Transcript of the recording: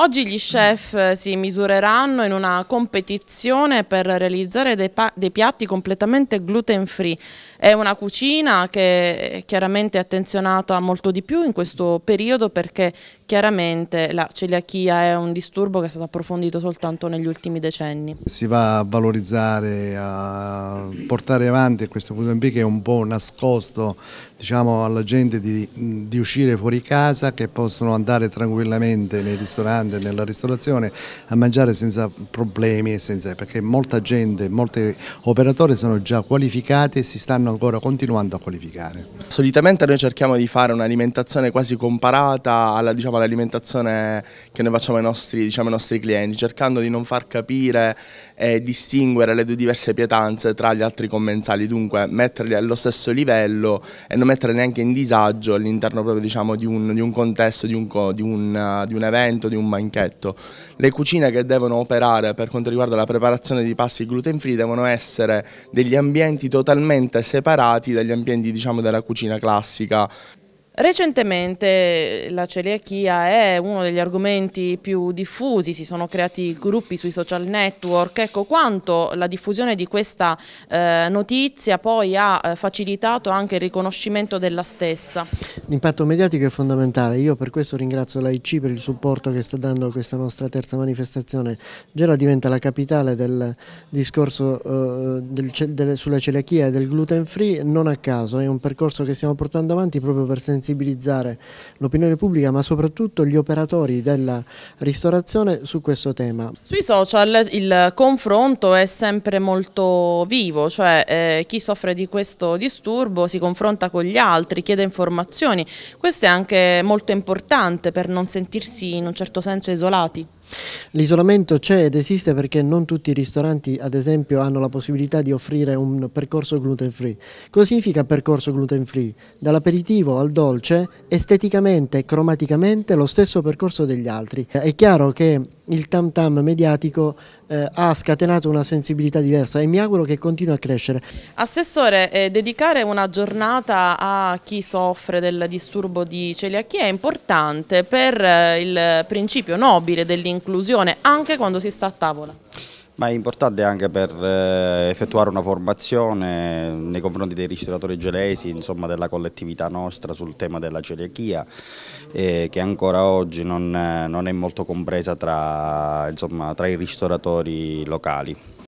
Oggi gli chef eh, si misureranno in una competizione per realizzare dei, dei piatti completamente gluten free. È una cucina che chiaramente è attenzionata molto di più in questo periodo perché chiaramente la celiachia è un disturbo che è stato approfondito soltanto negli ultimi decenni. Si va a valorizzare, a portare avanti a questo punto qui che è un po' nascosto diciamo, alla gente di, di, uscire fuori casa, che possono andare tranquillamente nei ristoranti, nella ristorazione a mangiare senza problemi, senza, perché molta gente, molti operatori sono già qualificati e si stanno ancora continuando a qualificare. Solitamente noi cerchiamo di fare un'alimentazione quasi comparata diciamo, all'alimentazione diciamo, all che noi facciamo ai nostri, diciamo, ai nostri clienti, cercando di non far capire e distinguere le due diverse pietanze tra gli altri altri commensali, dunque metterli allo stesso livello e non mettere neanche in disagio all'interno proprio diciamo, di, un, di, un, contesto, di un, di, un, eh, di un evento, di un banchetto. Le cucine che devono operare per quanto riguarda la preparazione di pasti gluten free devono essere degli ambienti totalmente separati dagli ambienti diciamo, della cucina classica Recentemente eh, la celiachia è uno degli argomenti più diffusi, si sono creati gruppi sui social network, ecco quanto la diffusione di questa eh, notizia poi ha eh, facilitato anche il riconoscimento della stessa. L'impatto mediatico è fondamentale, io per questo ringrazio l'AIC per il supporto che sta dando a questa nostra terza manifestazione, Gela diventa la capitale del discorso eh, del, del, sulla celiachia e del gluten free, non a caso, è un percorso che stiamo portando avanti proprio per sensibilizzare sensibilizzare l'opinione pubblica ma soprattutto gli operatori della ristorazione su questo tema. Sui social il confronto è sempre molto vivo, cioè eh, chi soffre di questo disturbo si confronta con gli altri, chiede informazioni, questo è anche molto importante per non sentirsi in un certo senso isolati. L'isolamento c'è ed esiste perché non tutti i ristoranti, ad esempio, hanno la possibilità di offrire un percorso gluten free. Cosa significa percorso gluten free? Dall'aperitivo al dolce, esteticamente e cromaticamente lo stesso percorso degli altri. È chiaro che il tam tam mediatico eh, ha scatenato una sensibilità diversa e mi auguro che continui a crescere. Assessore, eh, dedicare una giornata a chi soffre del disturbo di celiachia è importante per eh, il principio nobile dell'inclusione anche quando si sta a tavola. Ma è importante anche per eh, effettuare una formazione nei confronti dei ristoratori gelesi, insomma della collettività nostra sul tema della celiachia, eh, che ancora oggi non, non è molto compresa tra, insomma, tra i ristoratori locali.